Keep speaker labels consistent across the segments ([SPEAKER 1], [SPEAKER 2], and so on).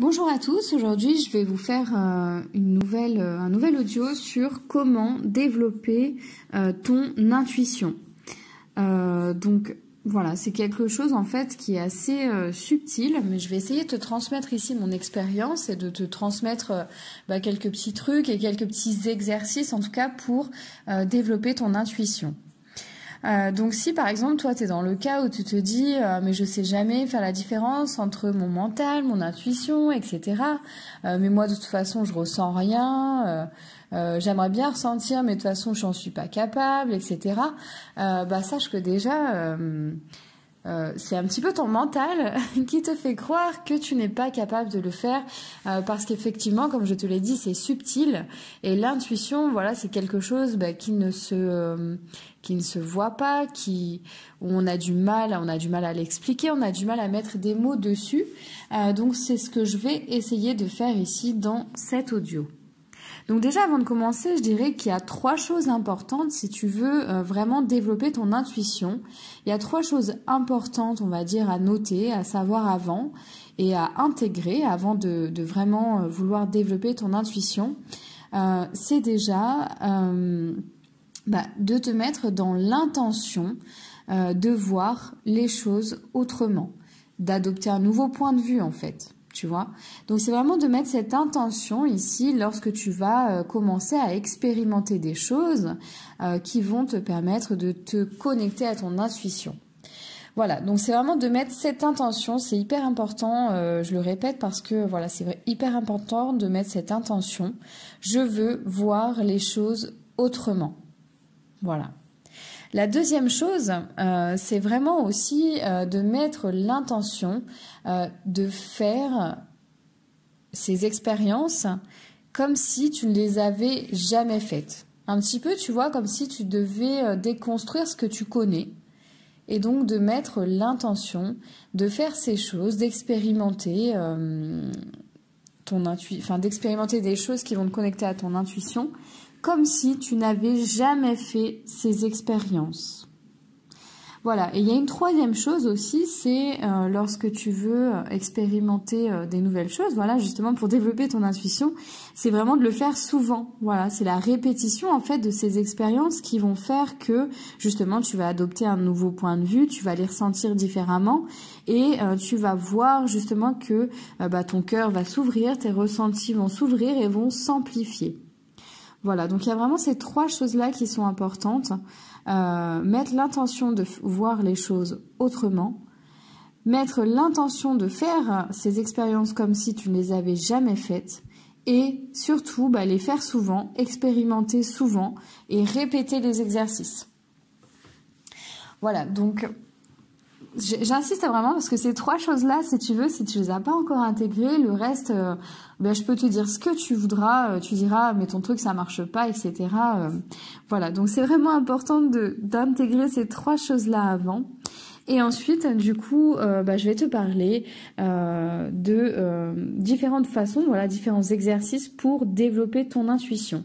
[SPEAKER 1] Bonjour à tous, aujourd'hui je vais vous faire euh, une nouvelle, euh, un nouvel audio sur comment développer euh, ton intuition. donc voilà, c'est quelque chose en fait qui est assez subtil, mais je vais essayer de te transmettre ici mon expérience et de te transmettre bah, quelques petits trucs et quelques petits exercices en tout cas pour développer ton intuition. Euh, donc si par exemple toi tu es dans le cas où tu te dis euh, mais je sais jamais faire la différence entre mon mental, mon intuition, etc. Euh, mais moi de toute façon je ressens rien, j'aimerais bien ressentir mais de toute façon j'en suis pas capable, etc. bah sache que déjà euh, c'est un petit peu ton mental qui te fait croire que tu n'es pas capable de le faire euh, parce qu'effectivement, comme je te l'ai dit, c'est subtil et l'intuition, voilà, c'est quelque chose bah, qui ne se euh, qui ne se voit pas, qui où on a du mal, on a du mal à l'expliquer, on a du mal à mettre des mots dessus. donc c'est ce que je vais essayer de faire ici dans cet audio. Donc déjà, avant de commencer, je dirais qu'il y a trois choses importantes si tu veux euh, vraiment développer ton intuition. Il y a trois choses importantes, on va dire, à noter, à savoir avant et à intégrer avant de, vraiment euh, vouloir développer ton intuition. Euh, c'est déjà bah, de te mettre dans l'intention de voir les choses autrement, d'adopter un nouveau point de vue en fait tu vois. Donc c'est vraiment de mettre cette intention ici lorsque tu vas euh, commencer à expérimenter des choses euh, qui vont te permettre de te connecter à ton intuition. Voilà, donc c'est vraiment de mettre cette intention, c'est hyper important, euh, je le répète parce que voilà, c'est hyper important de mettre cette intention. Je veux voir les choses autrement. Voilà. La deuxième chose, euh, c'est vraiment aussi euh, de mettre l'intention euh, de faire ces expériences comme si tu ne les avais jamais faites. Un petit peu, tu vois, comme si tu devais déconstruire ce que tu connais. Et donc de mettre l'intention de faire ces choses, d'expérimenter ton enfin d'expérimenter des choses qui vont te connecter à ton intuition, comme si tu n'avais jamais fait ces expériences. Voilà, et il y a une troisième chose aussi, c'est euh, lorsque tu veux euh, expérimenter euh, des nouvelles choses, voilà, justement pour développer ton intuition, c'est vraiment de le faire souvent. Voilà, c'est la répétition en fait de ces expériences qui vont faire que justement tu vas adopter un nouveau point de vue, tu vas les ressentir différemment et tu vas voir justement que bah, ton cœur va s'ouvrir, tes ressentis vont s'ouvrir et vont s'amplifier. Voilà, donc il y a vraiment ces trois choses-là qui sont importantes. Euh, mettre l'intention de voir les choses autrement, mettre l'intention de faire ces expériences comme si tu ne les avais jamais faites, et surtout bah, les faire souvent, expérimenter souvent et répéter les exercices. Voilà, donc j'insiste vraiment parce que ces trois choses-là, si tu veux, si tu les as pas encore intégrées, le reste, euh, ben, je peux te dire ce que tu voudras, euh, tu diras, mais ton truc, ça marche pas, etc. Euh, voilà, donc c'est vraiment important d'intégrer ces trois choses-là avant. Et ensuite, du coup, ben, je vais te parler de différentes façons, voilà, différents exercices pour développer ton intuition.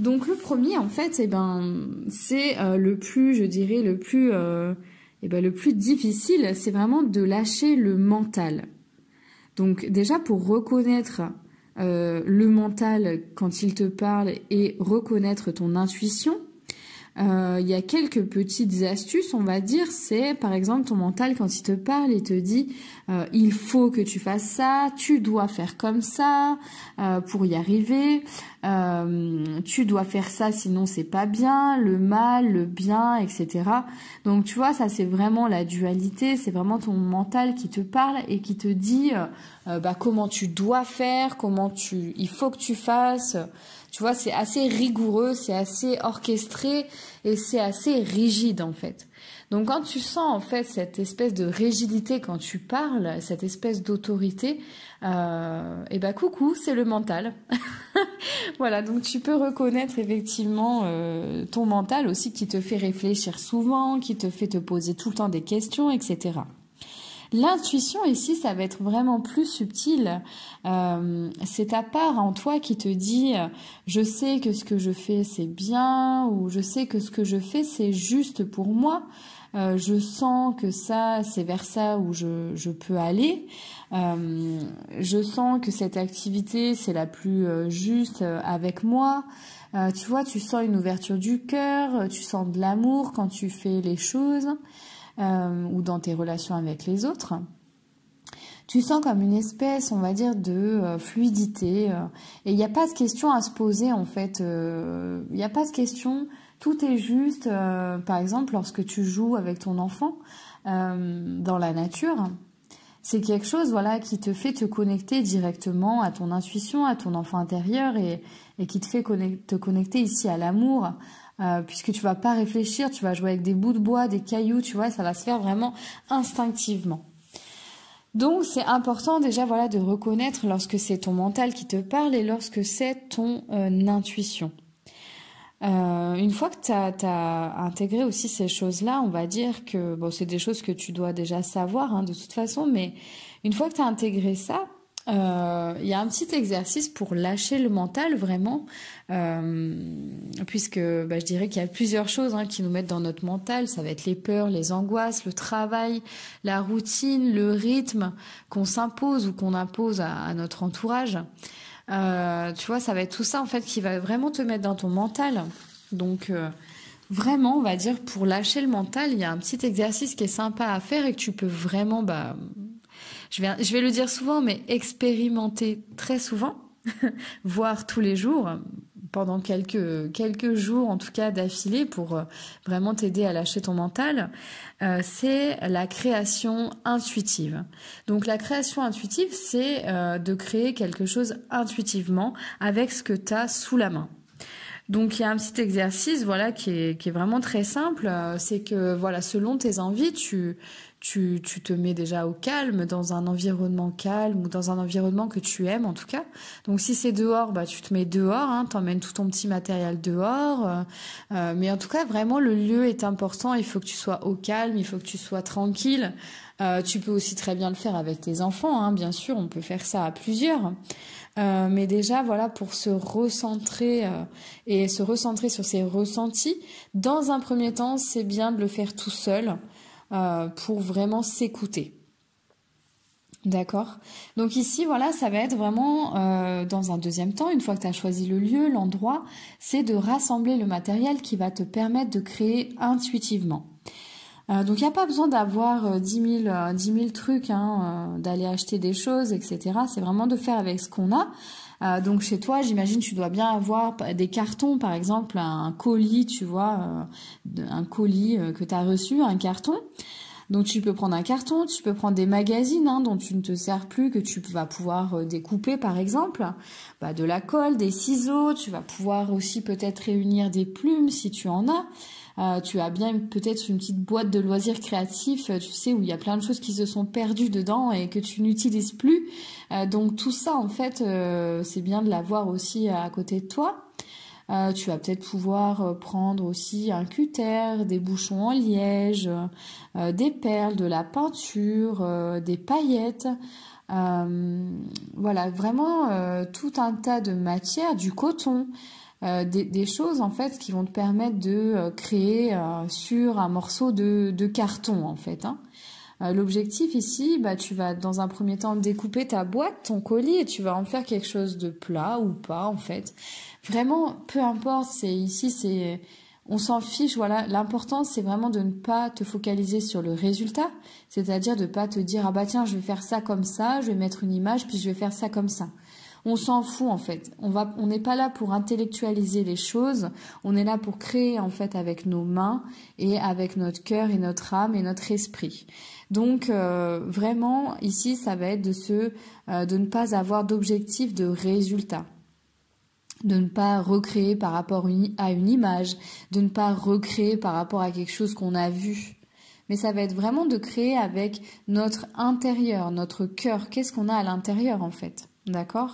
[SPEAKER 1] Donc le premier, en fait, et eh ben, c'est le plus, je dirais, le plus eh ben, le plus difficile, c'est vraiment de lâcher le mental. Donc déjà pour reconnaître euh, le mental quand il te parle et reconnaître ton intuition, euh, il y a quelques petites astuces, on va dire. C'est par exemple ton mental quand il te parle, et te dit euh, il faut que tu fasses ça, tu dois faire comme ça euh, pour y arriver, tu dois faire ça sinon c'est pas bien, le mal, le bien, etc. Donc tu vois, ça c'est vraiment la dualité, c'est vraiment ton mental qui te parle et qui te dit bah comment tu dois faire, comment tu il faut que tu fasses. Tu vois, c'est assez rigoureux, c'est assez orchestré et c'est assez rigide en fait. Donc quand tu sens en fait cette espèce de rigidité quand tu parles, cette espèce d'autorité, euh, et eh ben coucou, c'est le mental. voilà, donc tu peux reconnaître effectivement euh, ton mental aussi qui te fait réfléchir souvent, qui te fait te poser tout le temps des questions, etc. L'intuition ici, ça va être vraiment plus subtil. Euh, c'est ta part en toi qui te dit euh, je sais que ce que je fais c'est bien ou je sais que ce que je fais c'est juste pour moi. Euh, je sens que ça, c'est vers ça où je, peux aller. je sens que cette activité, c'est la plus juste avec moi. tu vois, tu sens une ouverture du cœur, tu sens de l'amour quand tu fais les choses. Euh, ou dans tes relations avec les autres, tu sens comme une espèce, on va dire, de euh, fluidité. Euh. et il n'y a pas de question à se poser, en fait. Il n'y a pas de question. Tout est juste, par exemple, lorsque tu joues avec ton enfant dans la nature. C'est quelque chose, voilà, qui te fait te connecter directement à ton intuition, à ton enfant intérieur et, qui te fait te connecter ici à l'amour, euh, puisque tu vas pas réfléchir, tu vas jouer avec des bouts de bois, des cailloux, tu vois, ça va se faire vraiment instinctivement. Donc c'est important déjà voilà de reconnaître lorsque c'est ton mental qui te parle et lorsque c'est ton euh, intuition. Euh, une fois que tu as, intégré aussi ces choses-là, on va dire que bon, c'est des choses que tu dois déjà savoir hein, de toute façon, mais une fois que tu as intégré ça, euh, il y a un petit exercice pour lâcher le mental vraiment, euh, puisque bah, je dirais qu'il y a plusieurs choses hein, qui nous mettent dans notre mental. Ça va être les peurs, les angoisses, le travail, la routine, le rythme qu'on s'impose ou qu'on impose à, notre entourage. Euh, tu vois, ça va être tout ça en fait qui va vraiment te mettre dans ton mental. Donc euh, vraiment, on va dire, pour lâcher le mental, il y a un petit exercice qui est sympa à faire et que tu peux vraiment bah, je vais, le dire souvent, mais expérimenter très souvent, voire tous les jours, pendant quelques, quelques jours en tout cas d'affilée pour euh, vraiment t'aider à lâcher ton mental, euh, c'est la création intuitive. Donc la création intuitive, c'est euh, de créer quelque chose intuitivement avec ce que tu as sous la main. Donc il y a un petit exercice voilà qui est, vraiment très simple, euh, c'est que voilà selon tes envies, tu, tu, te mets déjà au calme dans un environnement calme ou dans un environnement que tu aimes en tout cas. Donc si c'est dehors, bah tu te mets dehors, hein, t'emmènes tout ton petit matériel dehors. Euh, euh, mais en tout cas vraiment le lieu est important, il faut que tu sois au calme, il faut que tu sois tranquille. tu peux aussi très bien le faire avec tes enfants, hein, bien sûr, on peut faire ça à plusieurs. Euh, mais déjà, voilà, pour se recentrer euh, et se recentrer sur ses ressentis, dans un premier temps, c'est bien de le faire tout seul euh, pour vraiment s'écouter. D'accord Donc ici, voilà, ça va être vraiment, dans un deuxième temps, une fois que tu as choisi le lieu, l'endroit, c'est de rassembler le matériel qui va te permettre de créer intuitivement. Euh, donc il n'y a pas besoin d'avoir 10, euh, 000, euh, trucs, hein, d'aller acheter des choses, etc. C'est vraiment de faire avec ce qu'on a. donc chez toi, j'imagine, tu dois bien avoir des cartons, par exemple, un colis, tu vois, un colis que tu as reçu, un carton. Donc tu peux prendre un carton, tu peux prendre des magazines hein, dont tu ne te sers plus, que tu vas pouvoir découper par exemple, bah, de la colle, des ciseaux, tu vas pouvoir aussi peut-être réunir des plumes si tu en as. Euh, tu as bien peut-être une petite boîte de loisirs créatifs, euh, tu sais, où il y a plein de choses qui se sont perdues dedans et que tu n'utilises plus. Euh, donc tout ça, en fait, c'est bien de l'avoir aussi à côté de toi. tu vas peut-être pouvoir prendre aussi un cutter, des bouchons en liège, des perles, de la peinture, des paillettes. voilà, vraiment tout un tas de matières, du coton. Euh, des, choses en fait qui vont te permettre de euh, créer euh, sur un morceau de, carton en fait. Hein. L'objectif ici, bah, tu vas dans un premier temps découper ta boîte, ton colis, et tu vas en faire quelque chose de plat ou pas en fait. Vraiment, peu importe. C'est ici, c'est on s'en fiche, voilà. L'important, c'est vraiment de ne pas te focaliser sur le résultat, c'est-à-dire de ne pas te dire ah bah tiens, je vais faire ça comme ça, je vais mettre une image, puis je vais faire ça comme ça on s'en fout en fait. On va, on n'est pas là pour intellectualiser les choses. On est là pour créer en fait avec nos mains et avec notre cœur et notre âme et notre esprit. Donc euh, vraiment ici, ça va être de euh, de ne pas avoir d'objectif de résultat de ne pas recréer par rapport à une image, de ne pas recréer par rapport à quelque chose qu'on a vu. Mais ça va être vraiment de créer avec notre intérieur, notre cœur. Qu'est-ce qu'on a à l'intérieur en fait D'accord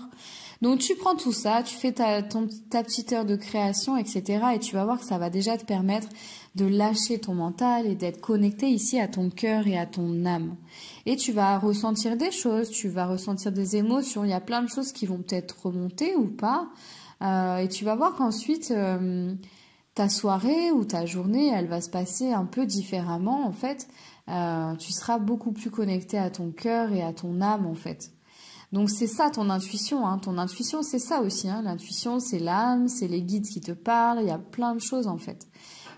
[SPEAKER 1] Donc tu prends tout ça, tu fais ta, petite heure de création, etc. Et tu vas voir que ça va déjà te permettre de lâcher ton mental et d'être connecté ici à ton cœur et à ton âme. Et tu vas ressentir des choses, tu vas ressentir des émotions, il y a plein de choses qui vont peut-être remonter ou pas. Euh, et tu vas voir qu'ensuite, euh, ta soirée ou ta journée, elle va se passer un peu différemment en fait. Euh, tu seras beaucoup plus connecté à ton cœur et à ton âme en fait. Donc c'est ça ton intuition, hein. ton intuition c'est ça aussi, hein. l'intuition c'est l'âme, c'est les guides qui te parlent, il y a plein de choses en fait.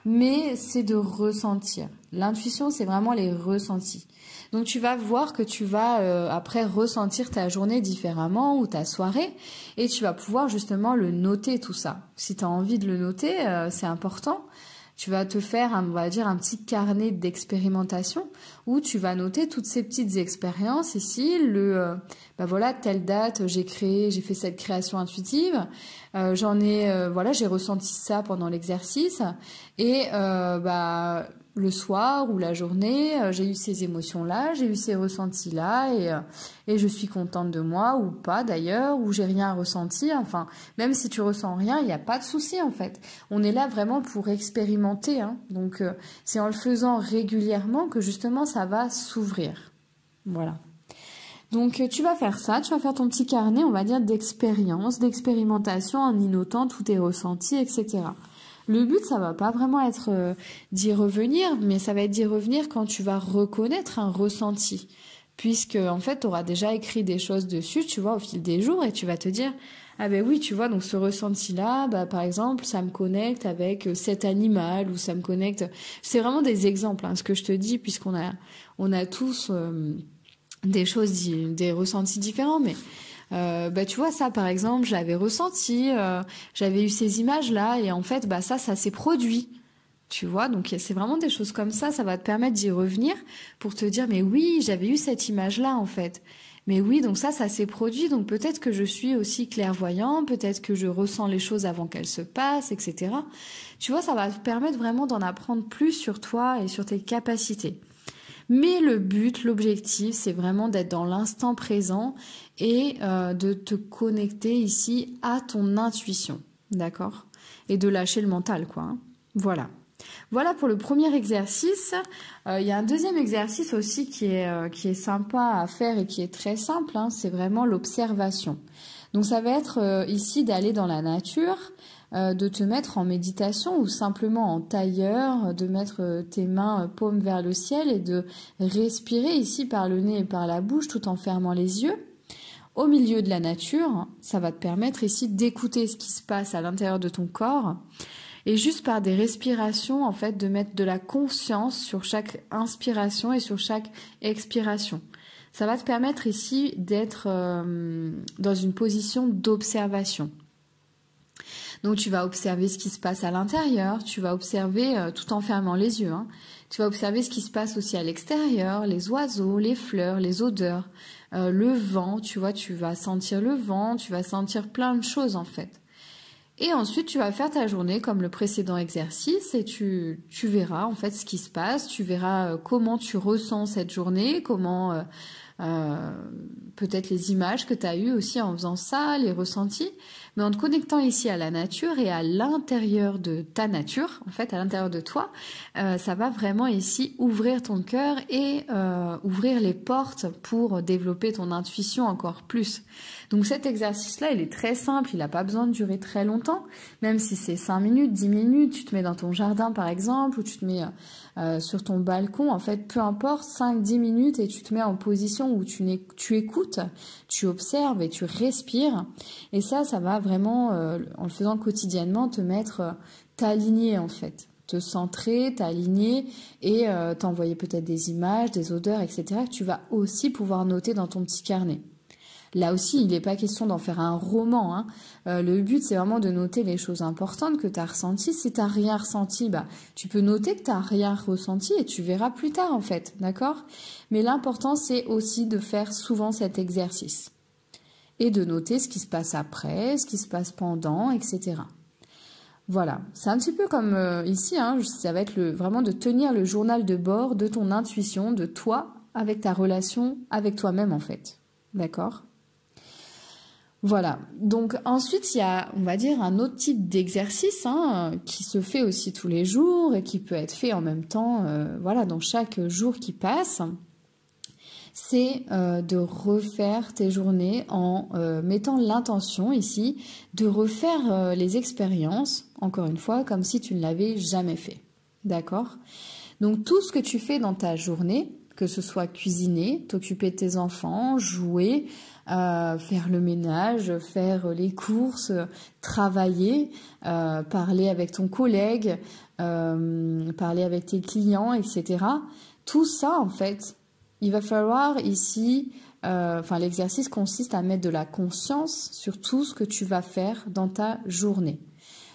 [SPEAKER 1] Mais c'est de ressentir. L'intuition c'est vraiment les ressentis. Donc tu vas voir que tu vas euh, après ressentir ta journée différemment ou ta soirée et tu vas pouvoir justement le noter tout ça. Si tu as envie de le noter, euh, c'est important tu vas te faire, on va dire, un petit carnet d'expérimentation où tu vas noter toutes ces petites expériences ici. Le, euh, bah voilà, telle date, euh, j'ai créé, j'ai fait cette création intuitive. Euh, j'en ai, voilà, j'ai ressenti ça pendant l'exercice et bah le soir ou la journée, euh, j'ai eu ces émotions-là, j'ai eu ces ressentis-là, euh, et, je suis contente de moi ou pas d'ailleurs, ou j'ai rien ressenti. Enfin, même si tu ressens rien, il n'y a pas de souci en fait. On est là vraiment pour expérimenter. Hein. Donc, euh, c'est en le faisant régulièrement que justement ça va s'ouvrir. Voilà. Donc tu vas faire ça, tu vas faire ton petit carnet, on va dire, d'expérience, d'expérimentation en notant tous tes ressentis, etc. Le but, ça va pas vraiment être euh, d'y revenir, mais ça va être d'y revenir quand tu vas reconnaître un ressenti. Puisque, en fait, tu auras déjà écrit des choses dessus, tu vois, au fil des jours, et tu vas te dire, ah ben oui, tu vois, donc ce ressenti-là, bah, par exemple, ça me connecte avec cet animal, ou ça me connecte... C'est vraiment des exemples, hein, ce que je te dis, puisqu'on a, on a tous euh, des choses, des ressentis différents, mais euh, bah, tu vois ça par exemple, j'avais ressenti, euh, j'avais eu ces images là et en fait bah ça ça s'est produit. Tu vois, donc c'est vraiment des choses comme ça, ça va te permettre d'y revenir pour te dire mais oui, j'avais eu cette image là en fait. Mais oui, donc ça, ça s'est produit. Donc peut-être que je suis aussi clairvoyant, peut-être que je ressens les choses avant qu'elles se passent, etc. Tu vois, ça va te permettre vraiment d'en apprendre plus sur toi et sur tes capacités. Mais le but, l'objectif, c'est vraiment d'être dans l'instant présent et euh, de te connecter ici à ton intuition, d'accord Et de lâcher le mental, quoi. Hein. voilà. Voilà pour le premier exercice. Euh, il y a un deuxième exercice aussi euh, qui est, sympa à faire et qui est très simple. Hein. c'est vraiment l'observation. Donc ça va être euh, ici d'aller dans la nature, euh, de te mettre en méditation ou simplement en tailleur, de mettre euh, tes mains paumes vers le ciel et de respirer ici par le nez et par la bouche tout en fermant les yeux. Au milieu de la nature, ça va te permettre ici d'écouter ce qui se passe à l'intérieur de ton corps et juste par des respirations en fait de mettre de la conscience sur chaque inspiration et sur chaque expiration. Ça va te permettre ici d'être euh, dans une position d'observation. Donc tu vas observer ce qui se passe à l'intérieur, tu vas observer euh, tout en fermant les yeux. Hein. tu vas observer ce qui se passe aussi à l'extérieur, les oiseaux, les fleurs, les odeurs, euh, le vent, tu vois, tu vas sentir le vent, tu vas sentir plein de choses en fait. Et ensuite, tu vas faire ta journée comme le précédent exercice et tu, tu verras en fait ce qui se passe, tu verras comment tu ressens cette journée, comment euh, peut-être les images que tu as eues aussi en faisant ça, les ressentis, mais en te connectant ici à la nature et à l'intérieur de ta nature, en fait, à l'intérieur de toi, euh, ça va vraiment ici ouvrir ton cœur et euh, ouvrir les portes pour développer ton intuition encore plus. Donc cet exercice-là, il est très simple, il n'a pas besoin de durer très longtemps, même si c'est 5 minutes, 10 minutes, tu te mets dans ton jardin par exemple, ou tu te mets euh, sur ton balcon, en fait, peu importe, 5-10 minutes et tu te mets en position où tu, tu écoutes, tu observes et tu respires. Et ça, ça va vraiment, euh, en le faisant quotidiennement, te mettre, euh, t'aligner en fait te centrer, t'aligner et t'envoyer peut-être des images, des odeurs, etc. que tu vas aussi pouvoir noter dans ton petit carnet. Là aussi, il n'est pas question d'en faire un roman. Hein. Euh, le but, c'est vraiment de noter les choses importantes que tu as ressenties. Si tu n'as rien ressenti, bah, tu peux noter que tu n'as rien ressenti et tu verras plus tard, en fait. D'accord Mais l'important, c'est aussi de faire souvent cet exercice et de noter ce qui se passe après, ce qui se passe pendant, etc. Voilà, c'est un petit peu comme euh, ici, hein. ça va être vraiment de tenir le journal de bord de ton intuition, de toi, avec ta relation avec toi-même en fait. D'accord voilà. Donc ensuite, il y a, on va dire, un autre type d'exercice hein, qui se fait aussi tous les jours et qui peut être fait en même temps, euh, voilà, dans chaque jour qui passe. C'est euh, de refaire tes journées en euh, mettant l'intention ici de refaire les expériences, encore une fois, comme si tu ne l'avais jamais fait. D'accord Donc tout ce que tu fais dans ta journée, que ce soit cuisiner, t'occuper de tes enfants, jouer, euh, faire le ménage, faire les courses, travailler, euh, parler avec ton collègue, euh, parler avec tes clients, etc. Tout ça, en fait, il va falloir ici, enfin l'exercice consiste à mettre de la conscience sur tout ce que tu vas faire dans ta journée.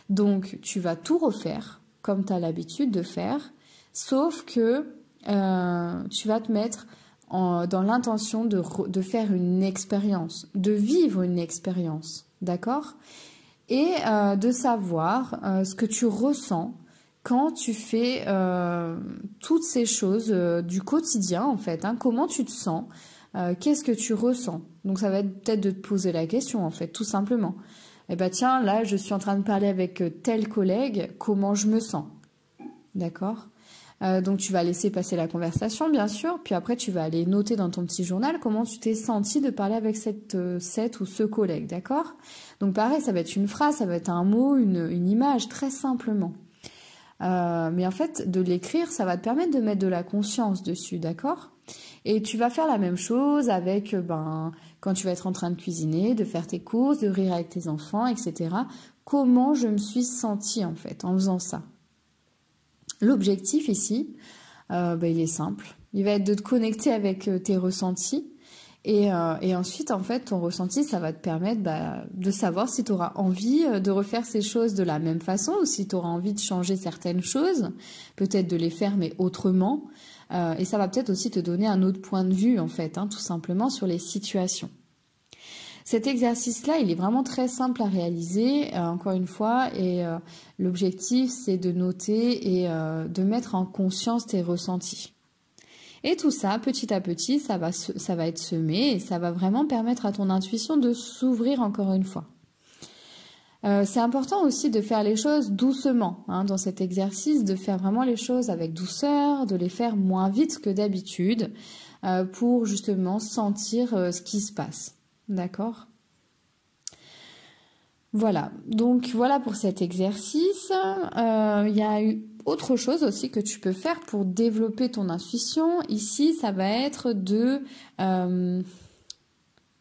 [SPEAKER 1] Donc, tu vas tout refaire comme tu as l'habitude de faire, sauf que tu vas te mettre dans l'intention de, faire une expérience, de vivre une expérience, d'accord Et euh, de savoir euh, ce que tu ressens quand tu fais euh, toutes ces choses du quotidien, en fait. Hein. comment tu te sens Qu'est-ce que tu ressens Donc ça va être peut-être de te poser la question, en fait, tout simplement. Eh bien tiens, là, je suis en train de parler avec tel collègue, comment je me sens D'accord euh, donc tu vas laisser passer la conversation, bien sûr, puis après tu vas aller noter dans ton petit journal comment tu t'es senti de parler avec cette, euh, cette ou ce collègue, d'accord Donc pareil, ça va être une phrase, ça va être un mot, une, image, très simplement. Euh, mais en fait, de l'écrire, ça va te permettre de mettre de la conscience dessus, d'accord Et tu vas faire la même chose avec, ben, quand tu vas être en train de cuisiner, de faire tes courses, de rire avec tes enfants, etc. Comment je me suis senti en fait en faisant ça L'objectif ici, euh, bah, il est simple. Il va être de te connecter avec euh, tes ressentis. Euh, et, ensuite, en fait, ton ressenti, ça va te permettre bah, de savoir si tu auras envie de refaire ces choses de la même façon ou si tu auras envie de changer certaines choses, peut-être de les faire mais autrement. et ça va peut-être aussi te donner un autre point de vue, en fait, hein, tout simplement sur les situations. Cet exercice-là, il est vraiment très simple à réaliser, euh, encore une fois, et euh, l'objectif, c'est de noter et euh, de mettre en conscience tes ressentis. Et tout ça, petit à petit, ça va, être semé et ça va vraiment permettre à ton intuition de s'ouvrir encore une fois. c'est important aussi de faire les choses doucement hein, dans cet exercice, de faire vraiment les choses avec douceur, de les faire moins vite que d'habitude pour justement sentir ce qui se passe. D'accord Voilà, donc voilà pour cet exercice. Euh, il y a autre chose aussi que tu peux faire pour développer ton intuition. Ici, ça va être de... Euh,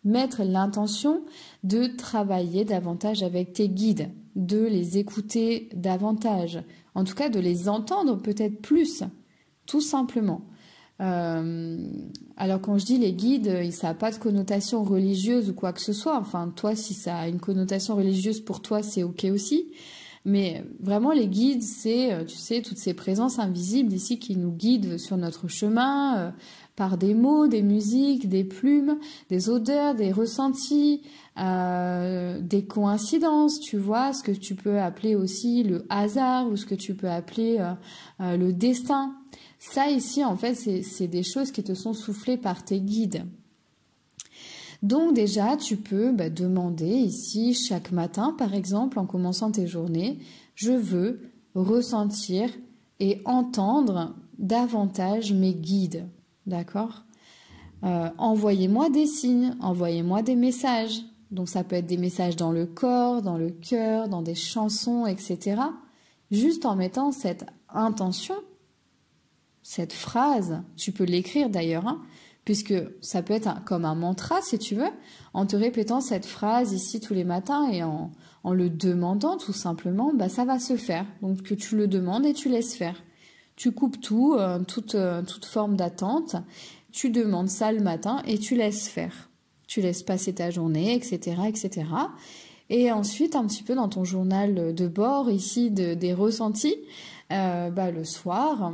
[SPEAKER 1] mettre l'intention de travailler davantage avec tes guides, de les écouter davantage, en tout cas de les entendre peut-être plus, tout simplement. Euh, alors quand je dis les guides, euh, ça n'a pas de connotation religieuse ou quoi que ce soit. Enfin, toi, si ça a une connotation religieuse pour toi, c'est ok aussi. Mais vraiment, les guides, c'est, euh, tu sais, toutes ces présences invisibles ici qui nous guident sur notre chemin par des mots, des musiques, des plumes, des odeurs, des ressentis, des coïncidences, tu vois, ce que tu peux appeler aussi le hasard ou ce que tu peux appeler le destin. Ça ici, en fait, c'est des choses qui te sont soufflées par tes guides. Donc déjà, tu peux bah, demander ici chaque matin, par exemple, en commençant tes journées, je veux ressentir et entendre davantage mes guides. D'accord euh, Envoyez-moi des signes, envoyez-moi des messages. Donc ça peut être des messages dans le corps, dans le cœur, dans des chansons, etc. Juste en mettant cette intention cette phrase, tu peux l'écrire d'ailleurs, hein, puisque ça peut être comme un mantra si tu veux, en te répétant cette phrase ici tous les matins et en, en le demandant tout simplement, bah, ça va se faire. Donc que tu le demandes et tu laisses faire. Tu coupes tout, euh, toute, euh, toute forme d'attente, tu demandes ça le matin et tu laisses faire. Tu laisses passer ta journée, etc., etc. Et ensuite, un petit peu dans ton journal de bord ici des ressentis, euh, bah, le soir,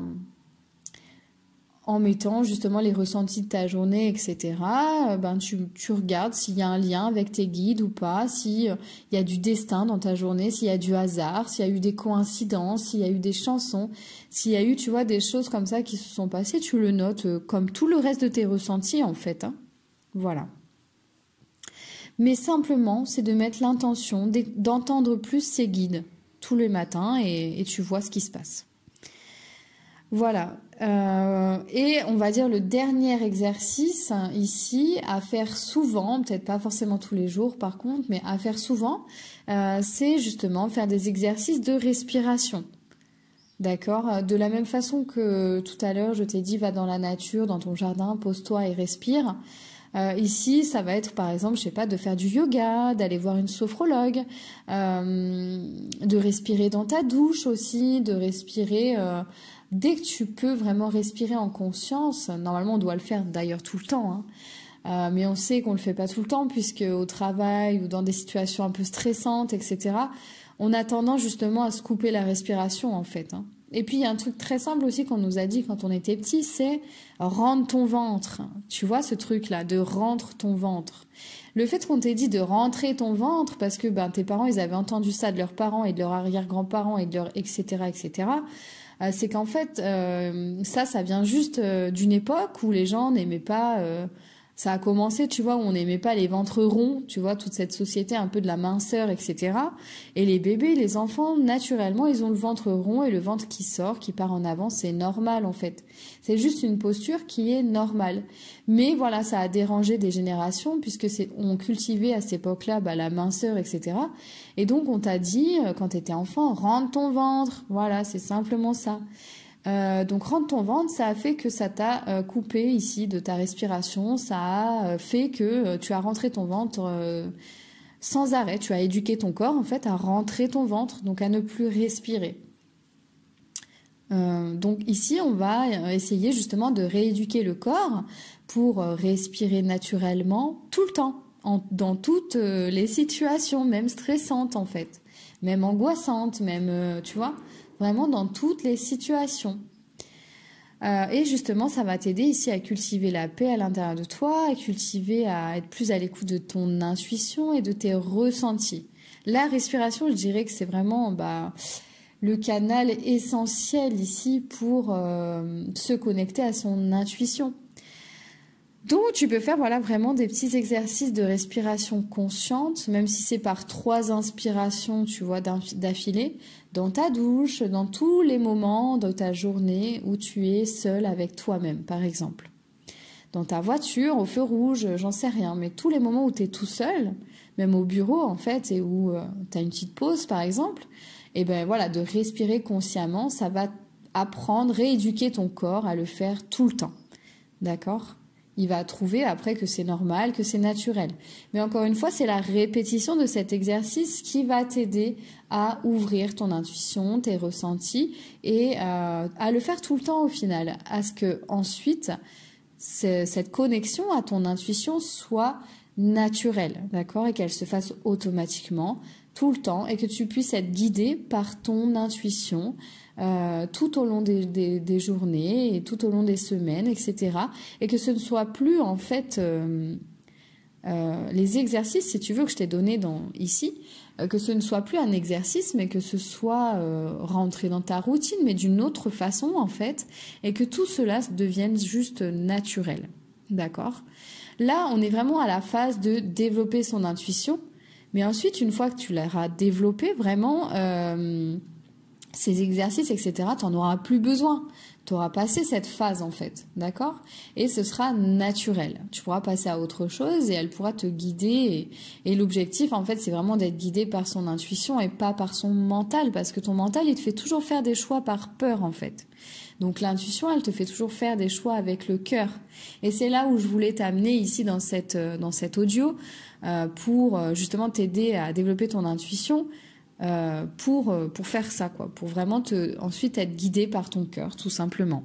[SPEAKER 1] en mettant justement les ressentis de ta journée, etc. Euh, ben tu, tu regardes s'il y a un lien avec tes guides ou pas, s'il euh, y a du destin dans ta journée, s'il y a du hasard, s'il y a eu des coïncidences, s'il y a eu des chansons, s'il y a eu, tu vois, des choses comme ça qui se sont passées, tu le notes euh, comme tout le reste de tes ressentis en fait. Hein. Voilà. Mais simplement, c'est de mettre l'intention d'entendre plus ces guides tous les matins et tu vois ce qui se passe. Voilà. Euh, et on va dire le dernier exercice ici à faire souvent, peut-être pas forcément tous les jours par contre, mais à faire souvent, euh, c'est justement faire des exercices de respiration. D'accord De la même façon que tout à l'heure, je t'ai dit, va dans la nature, dans ton jardin, pose-toi et respire. Euh, ici, ça va être par exemple, je sais pas, de faire du yoga, d'aller voir une sophrologue, de respirer dans ta douche aussi, de respirer dès que tu peux vraiment respirer en conscience, normalement on doit le faire d'ailleurs tout le temps, hein. euh, mais on sait qu'on le fait pas tout le temps puisque au travail ou dans des situations un peu stressantes, etc., on a tendance justement à se couper la respiration en fait. Hein. Et puis il y a un truc très simple aussi qu'on nous a dit quand on était petit, c'est rendre ton ventre. Tu vois ce truc là de rendre ton ventre. Le fait qu'on t'ait dit de rentrer ton ventre parce que ben, tes parents, ils avaient entendu ça de leurs parents et de leurs arrière-grands-parents et de leur etc. etc. Euh, c'est qu'en fait, euh, ça, ça vient juste euh, d'une époque où les gens n'aimaient pas ça a commencé, tu vois, où on n'aimait pas les ventres ronds, tu vois, toute cette société un peu de la minceur, etc. Et les bébés, les enfants, naturellement, ils ont le ventre rond et le ventre qui sort, qui part en avant, c'est normal en fait. C'est juste une posture qui est normale. Mais voilà, ça a dérangé des générations puisque c'est, on cultivait à cette époque-là bah, la minceur, etc. Et donc on t'a dit, euh, quand t'étais enfant, rentre ton ventre, voilà, c'est simplement ça. Euh, donc rentre ton ventre, ça a fait que ça t'a euh, coupé ici de ta respiration, ça a euh, fait que tu as rentré ton ventre sans arrêt, tu as éduqué ton corps en fait à rentrer ton ventre, donc à ne plus respirer. donc ici, on va essayer justement de rééduquer le corps pour respirer naturellement tout le temps, dans toutes les situations, même stressantes en fait, même angoissantes, même, tu vois vraiment dans toutes les situations. Euh, et justement, ça va t'aider ici à cultiver la paix à l'intérieur de toi, à cultiver, à être plus à l'écoute de ton intuition et de tes ressentis. La respiration, je dirais que c'est vraiment bah, le canal essentiel ici pour euh, se connecter à son intuition. Donc tu peux faire voilà vraiment des petits exercices de respiration consciente, même si c'est par trois inspirations, tu vois, d'affilée, dans ta douche, dans tous les moments de ta journée où tu es seul avec toi-même, par exemple. Dans ta voiture, au feu rouge, j'en sais rien, mais tous les moments où tu es tout seul, même au bureau en fait, et où euh, tu as une petite pause par exemple, et eh ben voilà, de respirer consciemment, ça va apprendre, rééduquer ton corps à le faire tout le temps. D'accord il va trouver après que c'est normal, que c'est naturel. Mais encore une fois, c'est la répétition de cet exercice qui va t'aider à ouvrir ton intuition, tes ressentis et euh, à le faire tout le temps au final, à ce que ensuite cette connexion à ton intuition soit naturelle, d'accord, et qu'elle se fasse automatiquement tout le temps et que tu puisses être guidé par ton intuition euh, tout au long des, journées et tout au long des semaines, etc. Et que ce ne soit plus en fait euh, euh, les exercices, si tu veux, que je t'ai donné dans, ici, que ce ne soit plus un exercice, mais que ce soit rentré dans ta routine, mais d'une autre façon en fait, et que tout cela devienne juste naturel. D'accord Là, on est vraiment à la phase de développer son intuition. Mais ensuite, une fois que tu l'auras développée, vraiment, ces exercices, etc., tu n'en auras plus besoin. Tu auras passé cette phase, en fait, d'accord Et ce sera naturel. Tu pourras passer à autre chose et elle pourra te guider. Et, l'objectif, en fait, c'est vraiment d'être guidé par son intuition et pas par son mental, parce que ton mental, il te fait toujours faire des choix par peur, en fait. Donc l'intuition, elle te fait toujours faire des choix avec le cœur. Et c'est là où je voulais t'amener ici dans, cette, euh, dans cet audio euh, pour euh, justement t'aider à développer ton intuition. Euh, pour, euh, pour faire ça, quoi, pour vraiment ensuite être guidé par ton cœur, tout simplement.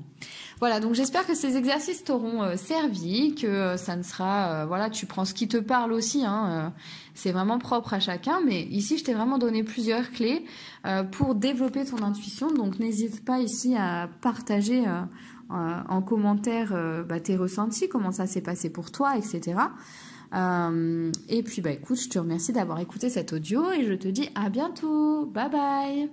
[SPEAKER 1] Voilà, donc j'espère que ces exercices t'auront euh, servi, que ça ne sera, voilà, tu prends ce qui te parle aussi, hein, c'est vraiment propre à chacun, mais ici je t'ai vraiment donné plusieurs clés pour développer ton intuition, donc n'hésite pas ici à partager en commentaire bah, tes ressentis, comment ça s'est passé pour toi, etc. Euh, et puis, bah, écoute, je te remercie d'avoir écouté cet audio et je te dis à bientôt. Bye bye